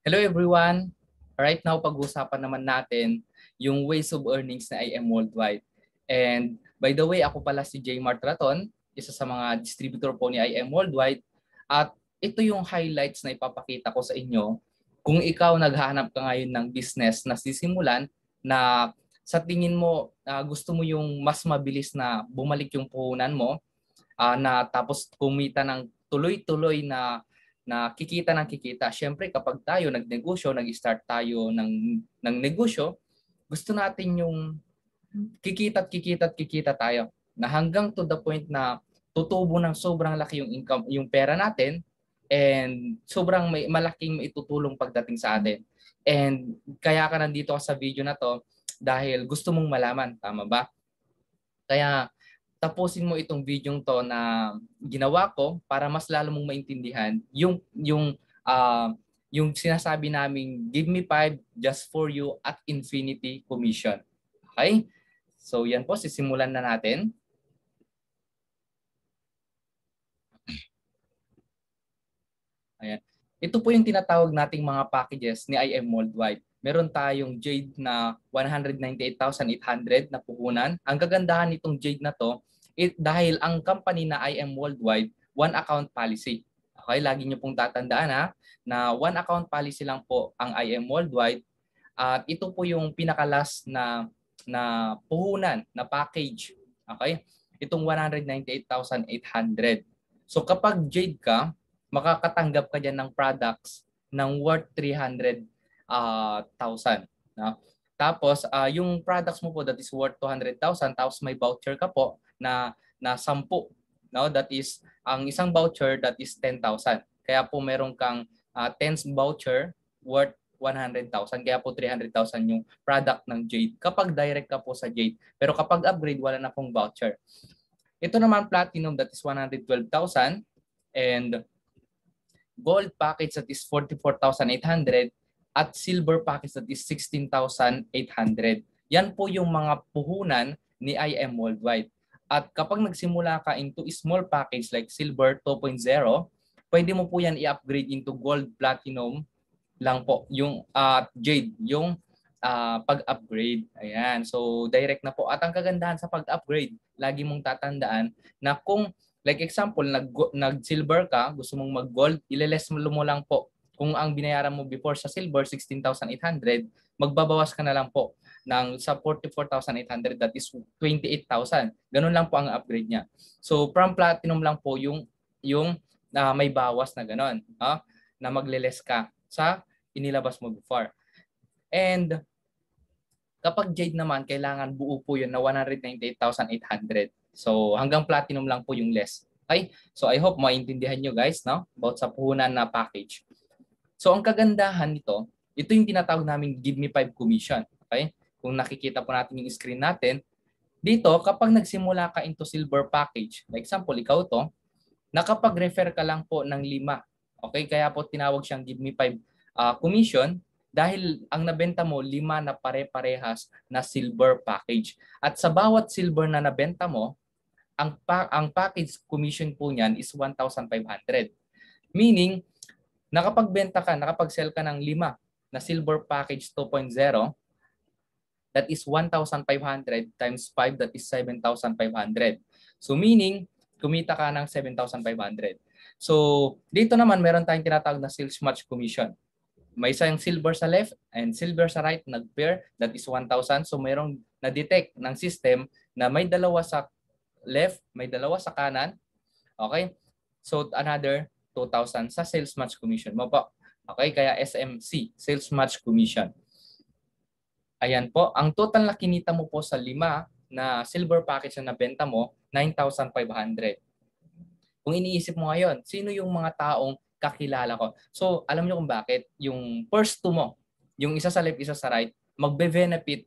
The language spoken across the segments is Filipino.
Hello everyone! Right now, pag-uusapan naman natin yung ways of earnings na IM Worldwide. And by the way, ako pala si J. Martraton, isa sa mga distributor po ni IM Worldwide. At ito yung highlights na ipapakita ko sa inyo kung ikaw naghahanap ka ngayon ng business na sisimulan na sa tingin mo uh, gusto mo yung mas mabilis na bumalik yung puhunan mo uh, na tapos kumita ng tuloy-tuloy na na kikita ng kikita. Siyempre, kapag tayo nagnegosyo, nag-start tayo ng, ng negosyo, gusto natin yung kikita at kikita at kikita tayo na hanggang to the point na tutubo ng sobrang laki yung income, yung pera natin and sobrang may malaking maitutulong pagdating sa atin. And kaya ka nandito ka sa video na to dahil gusto mong malaman, tama ba? Kaya tapusin mo itong video to na ginawa ko para mas lalo mong maintindihan yung yung uh, yung sinasabi namin give me five just for you at infinity commission. Okay? So yan po sisimulan na natin. Ayan. Ito po yung tinatawag nating mga packages ni IM Worldwide meron tayong jade na 198,800 na puhunan. Ang kagandahan nitong jade na to, it, dahil ang company na IM Worldwide, one account policy. Okay, lagi niyo pong tatandaan ha, na one account policy lang po ang IM Worldwide. At ito po yung pinakalas na na puhunan, na package. Okay? Itong 198,800. So kapag jade ka, makakatanggap ka dyan ng products ng worth 300 uh, ah, 1,000. No? Tapos, uh, yung products mo po that is worth 200,000, tapos may voucher ka po na, na 10. No? That is, ang isang voucher that is 10,000. Kaya po meron kang uh, ah, 10 voucher worth 100,000. Kaya po 300,000 yung product ng Jade. Kapag direct ka po sa Jade. Pero kapag upgrade, wala na pong voucher. Ito naman platinum that is 112,000 and gold package that is 44,800 at silver package is 16,800. Yan po yung mga puhunan ni IM Worldwide. At kapag nagsimula ka into small package like silver 2.0, pwede mo po yan i-upgrade into gold, platinum lang po. Yung uh, jade, yung uh, pag-upgrade. Ayan. So, direct na po. At ang kagandahan sa pag-upgrade, lagi mong tatandaan na kung, like example, nag, nag-silver ka, gusto mong mag-gold, ileles mo lang po kung ang binayaran mo before sa silver, 16,800, magbabawas ka na lang po ng sa 44,800 that is 28,000. Ganun lang po ang upgrade niya. So from platinum lang po yung yung uh, may bawas na ganun, ha? Uh, na magle-less ka sa inilabas mo before. And kapag jade naman kailangan buo po 'yun na 198,800. So hanggang platinum lang po yung less. Okay? So I hope maintindihan nyo guys, no? About sa puhunan na package. So ang kagandahan nito, ito yung tinatawag namin give me 5 commission. Okay? Kung nakikita po natin yung screen natin, dito kapag nagsimula ka into silver package, like example ikaw to, nakapag-refer ka lang po ng lima. Okay? Kaya po tinawag siyang give me 5 uh, ah, commission dahil ang nabenta mo lima na pare-parehas na silver package. At sa bawat silver na nabenta mo, ang pa- ang package commission po niyan is 1,500. Meaning nakapagbenta ka, nakapag-sell ka ng lima na silver package 2.0, that is 1,500 times 5, that is 7,500. So meaning, kumita ka ng 7,500. So dito naman, meron tayong tinatawag na sales match commission. May isang silver sa left and silver sa right, nag-pair, that is 1,000. So merong na-detect ng system na may dalawa sa left, may dalawa sa kanan. Okay? So another 2,000 sa sales match commission mo po. Okay, kaya SMC, sales match commission. Ayan po, ang total na kinita mo po sa lima na silver package na nabenta mo, 9,500. Kung iniisip mo ngayon, sino yung mga taong kakilala ko? So, alam niyo kung bakit? Yung first two mo, yung isa sa left, isa sa right, magbe-benefit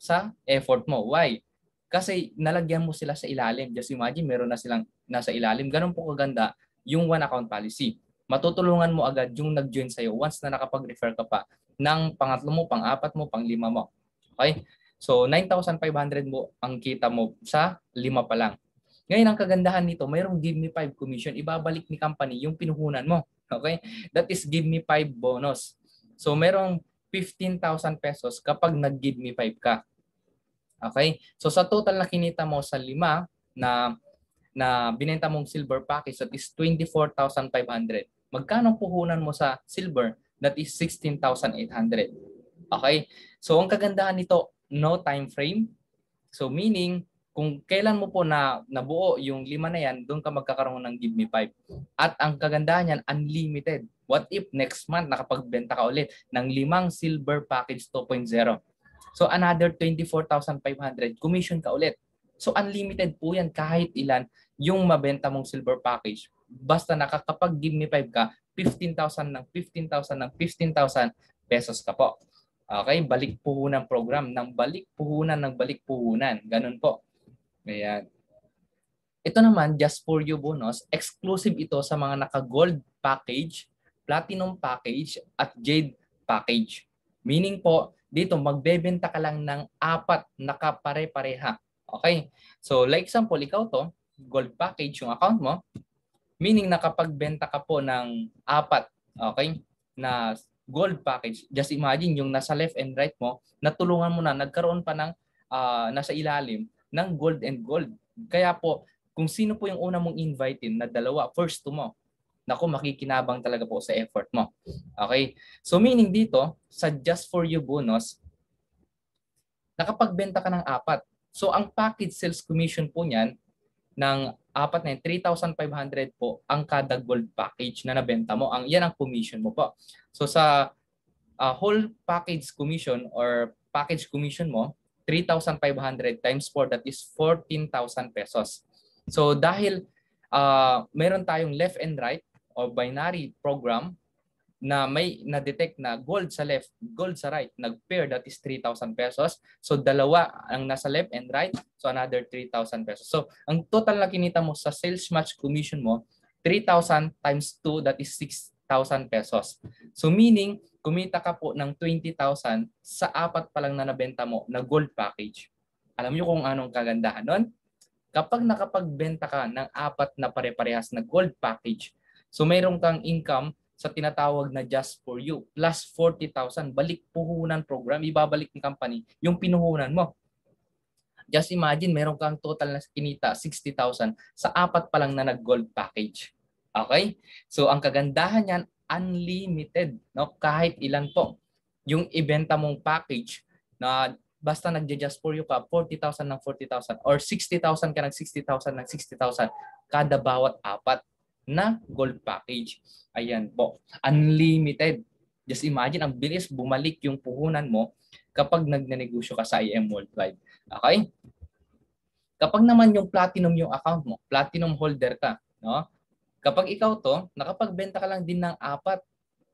sa effort mo. Why? Kasi nalagyan mo sila sa ilalim. Just imagine, meron na silang nasa ilalim. Ganun po kaganda yung one account policy. Matutulungan mo agad yung nag-join sa'yo once na nakapag-refer ka pa ng pangatlo mo, pang-apat mo, pang-lima mo. Okay? So, 9,500 mo ang kita mo sa lima pa lang. Ngayon, ang kagandahan nito, mayroong give me 5 commission. Ibabalik ni company yung pinuhunan mo. Okay? That is give me 5 bonus. So, mayroong 15,000 pesos kapag nag-give me 5 ka. Okay? So, sa total na kinita mo sa lima na na binenta mong silver package that is 24,500. Magkano puhunan mo sa silver? That is 16,800. Okay? So ang kagandahan nito, no time frame. So meaning, kung kailan mo po na nabuo yung lima na yan, doon ka magkakaroon ng give me five. At ang kagandahan niyan, unlimited. What if next month nakapagbenta ka ulit ng limang silver package 2.0? So another 24,500, commission ka ulit. So unlimited po yan kahit ilan yung mabenta mong silver package. Basta nakakapag give me 5 ka, 15,000 ng 15,000 ng 15,000 pesos ka po. Okay, balik puhunan program Nang balik puhunan nang balik puhunan. Ganun po. Ayan. Ito naman, just for you bonus, exclusive ito sa mga naka-gold package, platinum package, at jade package. Meaning po, dito magbebenta ka lang ng apat na kapare-pareha Okay? So like example, ikaw to, gold package yung account mo, meaning nakapagbenta ka po ng apat, okay, na gold package. Just imagine yung nasa left and right mo, natulungan mo na, nagkaroon pa ng uh, nasa ilalim ng gold and gold. Kaya po, kung sino po yung una mong invitein na dalawa, first to mo, naku, makikinabang talaga po sa effort mo. Okay? So meaning dito, sa just for you bonus, nakapagbenta ka ng apat. So ang package sales commission po niyan ng apat na 3,500 po ang kada gold package na nabenta mo. Ang yan ang commission mo po. So sa uh, whole package commission or package commission mo, 3,500 times 4 that is 14,000 pesos. So dahil uh, meron tayong left and right or binary program na may na-detect na gold sa left, gold sa right, nag-pair that is 3,000 pesos. So dalawa ang nasa left and right, so another 3,000 pesos. So ang total na kinita mo sa sales match commission mo, 3,000 times 2 that is 6,000 pesos. So meaning, kumita ka po ng 20,000 sa apat pa lang na nabenta mo na gold package. Alam niyo kung anong kagandahan nun? Kapag nakapagbenta ka ng apat na pare-parehas na gold package, so mayroon kang income sa tinatawag na Just For You. Plus 40,000, balik puhunan program, ibabalik ng company yung pinuhunan mo. Just imagine, meron kang total na kinita, 60,000, sa apat pa lang na nag-gold package. Okay? So, ang kagandahan niyan, unlimited. No? Kahit ilan po. Yung ibenta mong package na basta nag just for you ka, 40,000 ng 40,000 or 60,000 ka ng 60,000 ng 60,000 kada bawat apat na gold package. Ayan po, unlimited. Just imagine, ang bilis bumalik yung puhunan mo kapag nagnenegosyo ka sa IM Worldwide. Okay? Kapag naman yung platinum yung account mo, platinum holder ka, no? Kapag ikaw to, nakapagbenta ka lang din ng apat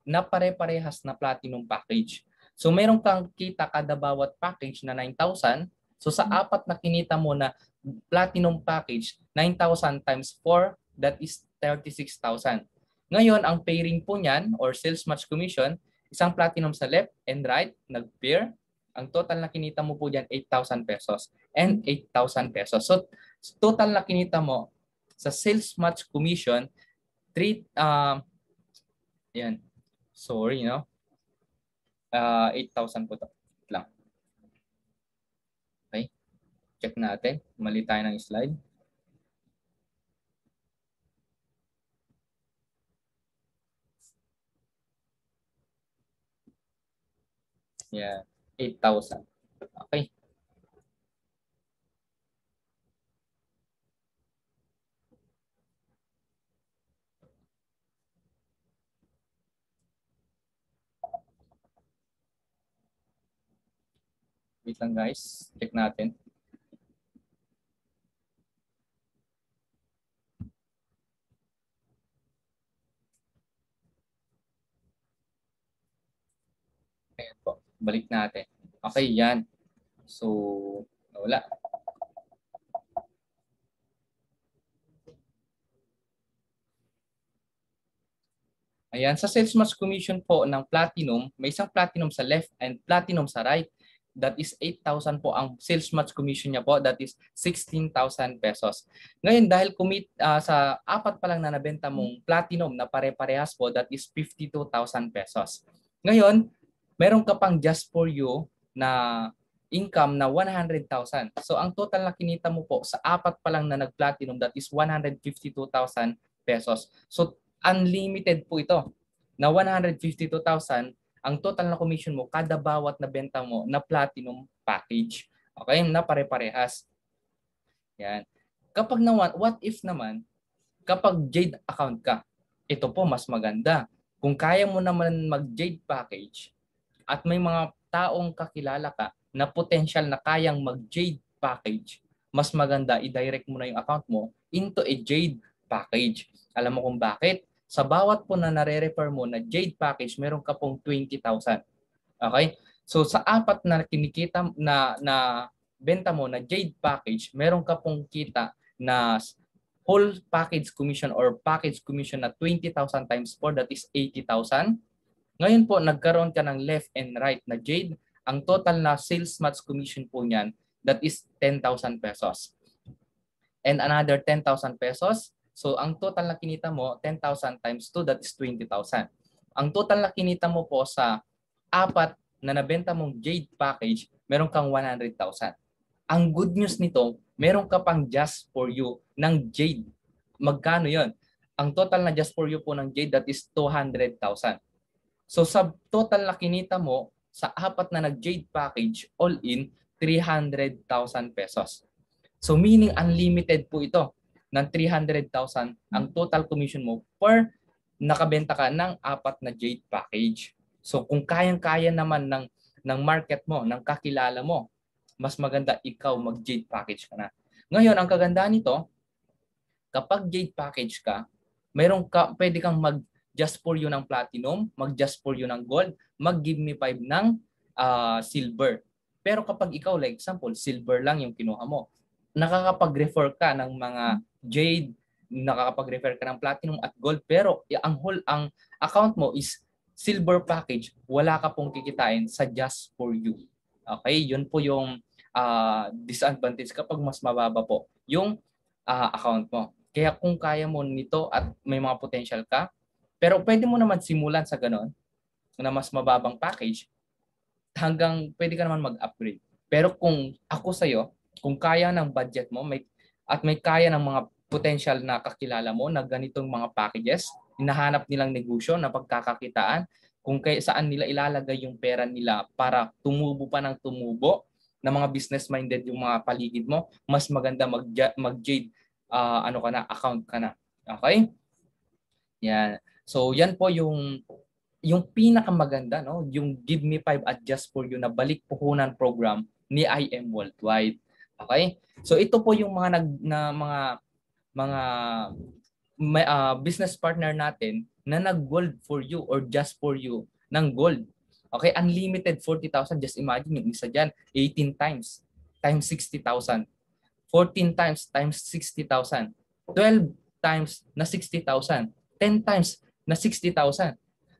na pare-parehas na platinum package. So meron kang kita kada bawat package na 9,000. So sa apat na kinita mo na platinum package, 9,000 times 4 that is 36,000. Ngayon, ang pairing po niyan or sales match commission, isang platinum sa left and right, nag-pair, ang total na kinita mo po diyan 8,000 pesos and 8,000 pesos. So, total na kinita mo sa sales match commission, 3, uh, yan, sorry, no? Uh, ah, 8,000 po to. Lang. Okay. Check natin. Mali tayo ng slide. Yeah, 8,000. Okay. Wait lang guys, check natin. Balik natin. Okay, yan. So, wala. Ayan, sa sales mas commission po ng platinum, may isang platinum sa left and platinum sa right. That is 8,000 po ang sales match commission niya po. That is 16,000 pesos. Ngayon dahil commit uh, ah, sa apat pa lang na nabenta mong platinum na pare-parehas po, that is 52,000 pesos. Ngayon, meron ka pang just for you na income na 100,000. So ang total na kinita mo po sa apat pa lang na nag-platinum that is 152,000 pesos. So unlimited po ito na 152,000 ang total na commission mo kada bawat na benta mo na platinum package. Okay? Na pare-parehas. Yan. Kapag na what if naman, kapag Jade account ka, ito po mas maganda. Kung kaya mo naman mag-Jade package, at may mga taong kakilala ka na potential na kayang mag-jade package, mas maganda i-direct mo na yung account mo into a jade package. Alam mo kung bakit? Sa bawat po na nare-refer mo na jade package, meron ka pong 20,000. Okay? So sa apat na kinikita na na benta mo na jade package, meron ka pong kita na whole package commission or package commission na 20,000 times 4 that is 80,000 ngayon po, nagkaroon ka ng left and right na Jade. Ang total na sales match commission po niyan, that is 10,000 pesos. And another 10,000 pesos. So ang total na kinita mo, 10,000 times 2, that is 20,000. Ang total na kinita mo po sa apat na nabenta mong Jade package, meron kang 100,000. Ang good news nito, meron ka pang just for you ng Jade. Magkano yon? Ang total na just for you po ng Jade, that is 200,000. So sa total na kinita mo, sa apat na nag-jade package, all in, 300,000 pesos. So meaning unlimited po ito ng 300,000 ang total commission mo per nakabenta ka ng apat na jade package. So kung kayang-kaya naman ng ng market mo, ng kakilala mo, mas maganda ikaw mag-jade package ka na. Ngayon, ang kagandahan nito, kapag jade package ka, meron ka pwede kang mag just for you ng platinum, mag-just for you ng gold, mag-give me 5 ng uh, silver. Pero kapag ikaw, like example, silver lang yung kinuha mo, nakakapag-refer ka ng mga jade, nakakapag-refer ka ng platinum at gold, pero eh, ang whole, ang account mo is silver package, wala ka pong kikitain sa just for you. Okay, yun po yung uh, disadvantage kapag mas mababa po yung uh, account mo. Kaya kung kaya mo nito at may mga potential ka, pero pwede mo naman simulan sa ganun na mas mababang package hanggang pwede ka naman mag-upgrade. Pero kung ako sa iyo, kung kaya ng budget mo may, at may kaya ng mga potential na kakilala mo na ganitong mga packages, hinahanap nilang negosyo na pagkakakitaan, kung kaya, saan nila ilalagay yung pera nila para tumubo pa ng tumubo, na mga business-minded yung mga paligid mo, mas maganda mag-jade, mag uh, ano ka na, account ka na. Okay? Yan. So yan po yung yung pinakamaganda no, yung Give Me 5 Adjust for You na balik puhunan program ni IM Worldwide. Okay? So ito po yung mga nag na mga mga may, uh, business partner natin na nag-gold for you or just for you ng gold. Okay, unlimited 40,000. Just imagine yung isa diyan 18 times, times 60,000. 14 times, times 60,000. 12 times na 60,000. 10 times na 60,000.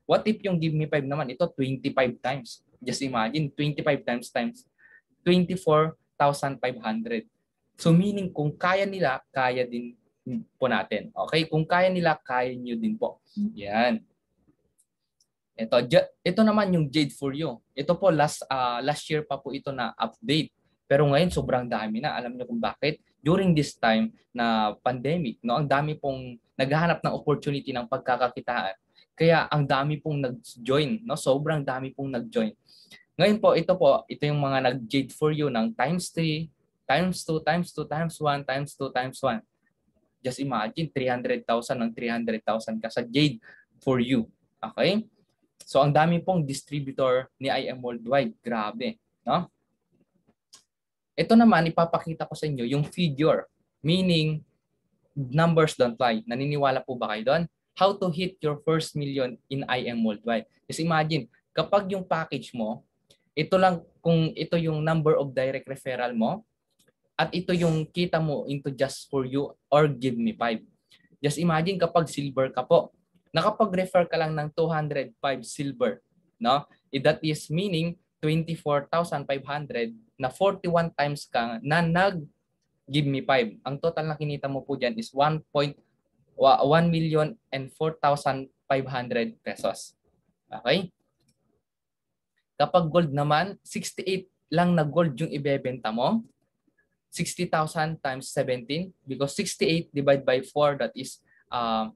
What if yung give me 5 naman, ito 25 times. Just imagine, 25 times times 24,500. So meaning kung kaya nila, kaya din po natin. Okay? Kung kaya nila, kaya nyo din po. Yan. Ito, ito naman yung Jade for you. Ito po, last, uh, last year pa po ito na update. Pero ngayon, sobrang dami na. Alam niyo kung bakit? During this time na pandemic, no, ang dami pong naghahanap ng opportunity ng pagkakakitaan. Kaya ang dami pong nag-join, no? Sobrang dami pong nag-join. Ngayon po, ito po, ito yung mga nag-jade for you ng times 3, times 2, times 2, times 1, times 2, times 1. Just imagine, 300,000 ng 300,000 ka sa jade for you. Okay? So, ang dami pong distributor ni IM Worldwide. Grabe. No? Ito naman, ipapakita ko sa inyo yung figure. Meaning, numbers don't lie. Naniniwala po ba kayo doon? How to hit your first million in IM worldwide. Just imagine, kapag yung package mo, ito lang kung ito yung number of direct referral mo at ito yung kita mo into just for you or give me 5. Just imagine kapag silver ka po, nakapag-refer ka lang ng 205 silver, no? That is meaning 24,500 na 41 times ka na nag give me 5. Ang total na kinita mo po dyan is 1. million and 4,500 pesos. Okay? Kapag gold naman, 68 lang na gold yung ibebenta mo. 60,000 times 17 because 68 ah, divided by 4 that is uh,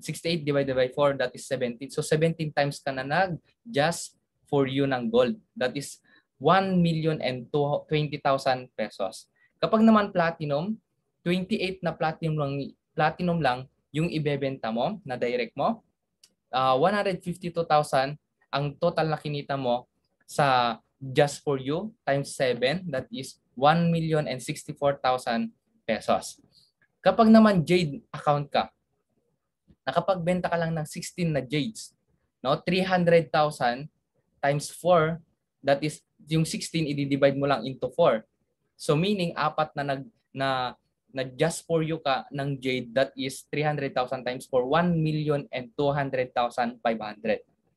68 divided by 4 that is 17. So 17 times ka na nag just for you ng gold. That is 1 million and 20,000 pesos. Kapag naman platinum, 28 na platinum lang, platinum lang yung ibebenta mo na direct mo. Uh, ah, 152,000 ang total na kinita mo sa just for you times 7 that is 1,064,000 pesos. Kapag naman Jade account ka, nakapagbenta ka lang ng 16 na Jades, no? 300,000 times 4 that is yung 16 i-divide mo lang into 4 So meaning apat na nag na na just for you ka ng Jade that is 300,000 times for 1 million and 200,500.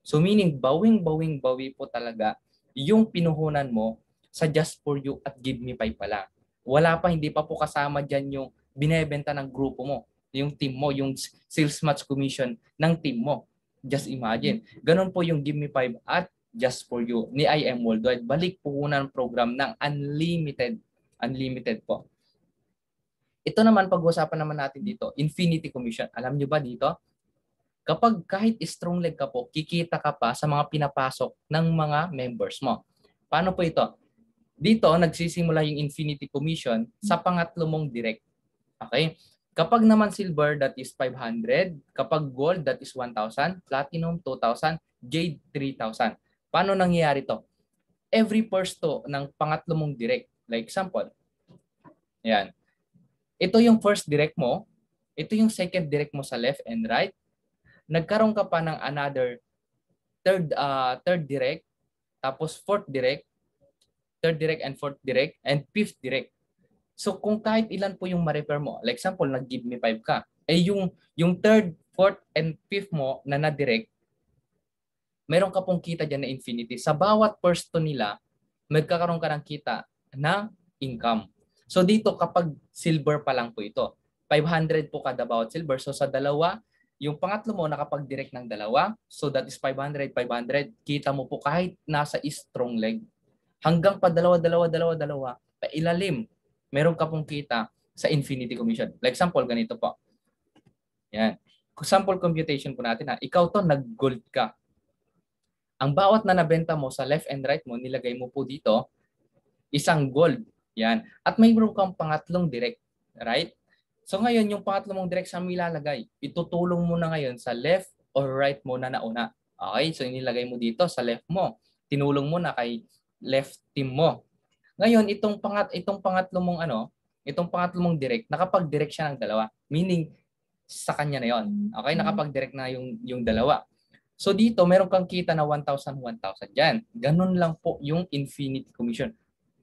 So meaning bawing-bawing bawi po talaga yung pinuhunan mo sa just for you at give me pay pala. Wala pa, hindi pa po kasama diyan yung binebenta ng grupo mo, yung team mo, yung sales match commission ng team mo. Just imagine. Ganun po yung Give Me 5 at Just For You ni IM Worldwide. Balik puhunan program ng unlimited Unlimited po. Ito naman, pag-uusapan naman natin dito, Infinity Commission. Alam nyo ba dito? Kapag kahit strong leg ka po, kikita ka pa sa mga pinapasok ng mga members mo. Paano po ito? Dito, nagsisimula yung Infinity Commission sa pangatlo mong direct. Okay? Kapag naman silver, that is 500. Kapag gold, that is 1,000. Platinum, 2,000. Jade, 3,000. Paano nangyayari to? Every first to ng pangatlo mong direct, Like example, Ayan. Ito yung first direct mo. Ito yung second direct mo sa left and right. Nagkaroon ka pa ng another third uh, third direct, tapos fourth direct, third direct and fourth direct, and fifth direct. So kung kahit ilan po yung ma-refer mo, like example, nag-give me 5 ka, eh yung, yung third, fourth, and fifth mo na na-direct, meron ka pong kita dyan na infinity. Sa bawat first to nila, magkakaroon ka ng kita na income. So dito kapag silver pa lang po ito, 500 po kada bawat silver. So sa dalawa, yung pangatlo mo nakapag-direct ng dalawa, so that is 500, 500, kita mo po kahit nasa strong leg. Hanggang pa dalawa, dalawa, dalawa, dalawa, pa ilalim, meron ka pong kita sa infinity commission. Like example, ganito po. Yan. Sample computation po natin ha. Ikaw to, nag-gold ka. Ang bawat na nabenta mo sa left and right mo, nilagay mo po dito isang gold. Yan. At mayroon kang pangatlong direct. Right? So ngayon, yung pangatlong mong direct sa ilalagay, itutulong mo na ngayon sa left or right mo na nauna. Okay? So inilagay mo dito sa left mo. Tinulong mo na kay left team mo. Ngayon, itong pangat itong pangatlo mong ano, itong pangatlong mong direct, nakapag-direct siya ng dalawa. Meaning sa kanya na 'yon. Okay? Mm-hmm. Nakapag-direct na yung yung dalawa. So dito, meron kang kita na 1,000, 1,000 dyan. Ganun lang po yung infinity commission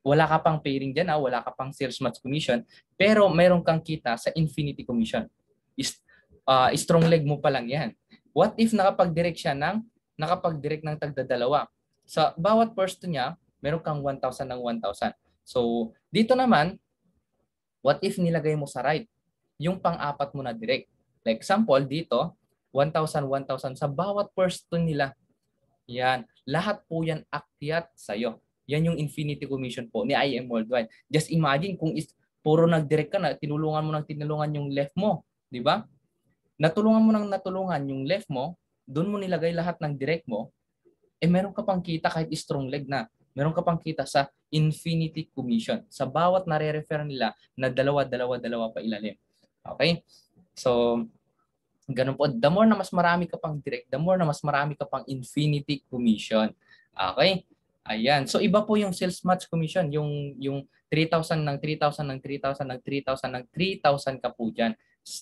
wala ka pang pairing dyan, ah, wala ka pang sales match commission, pero meron kang kita sa infinity commission. Is, uh, strong leg mo pa lang yan. What if nakapag-direct siya ng, nakapag-direct ng tagdadalawa? Sa bawat person niya, meron kang 1,000 ng 1,000. So, dito naman, what if nilagay mo sa right? Yung pang-apat mo na direct. Like example, dito, 1,000, 1,000 sa bawat person nila. Yan. Lahat po yan akyat sa'yo. Yan yung Infinity Commission po ni IM Worldwide. Just imagine kung is, puro nag-direct ka na, tinulungan mo ng tinulungan yung left mo, di ba? Natulungan mo ng natulungan yung left mo, doon mo nilagay lahat ng direct mo, eh meron ka pang kita kahit strong leg na, meron ka pang kita sa Infinity Commission. Sa bawat nare-refer nila na dalawa, dalawa, dalawa pa ilalim. Okay? So, ganun po. The more na mas marami ka pang direct, the more na mas marami ka pang Infinity Commission. Okay? Ayan. So iba po yung sales match commission, yung yung 3,000 ng 3,000 ng 3,000 ng 3,000 ng 3,000 ka po diyan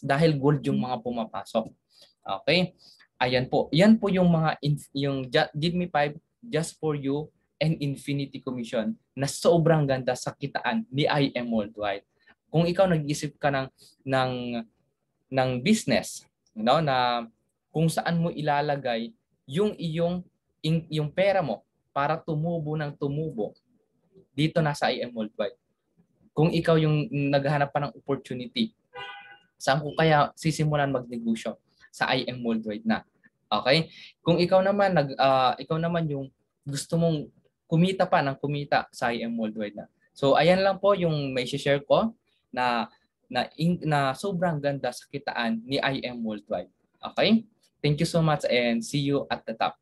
dahil gold yung mga pumapasok. Okay? Ayan po. Yan po yung mga yung give me 5 just for you and infinity commission na sobrang ganda sa kitaan ni IM Worldwide. Kung ikaw nag-isip ka ng ng ng business, you no, know, na kung saan mo ilalagay yung iyong yung pera mo para tumubo ng tumubo dito nasa IM Worldwide. Kung ikaw yung naghahanap pa ng opportunity, saan ko kaya sisimulan magnegosyo sa IM Worldwide na? Okay? Kung ikaw naman nag uh, ikaw naman yung gusto mong kumita pa ng kumita sa IM Worldwide na. So ayan lang po yung may share ko na na, in, na sobrang ganda sa kitaan ni IM Worldwide. Okay? Thank you so much and see you at the top.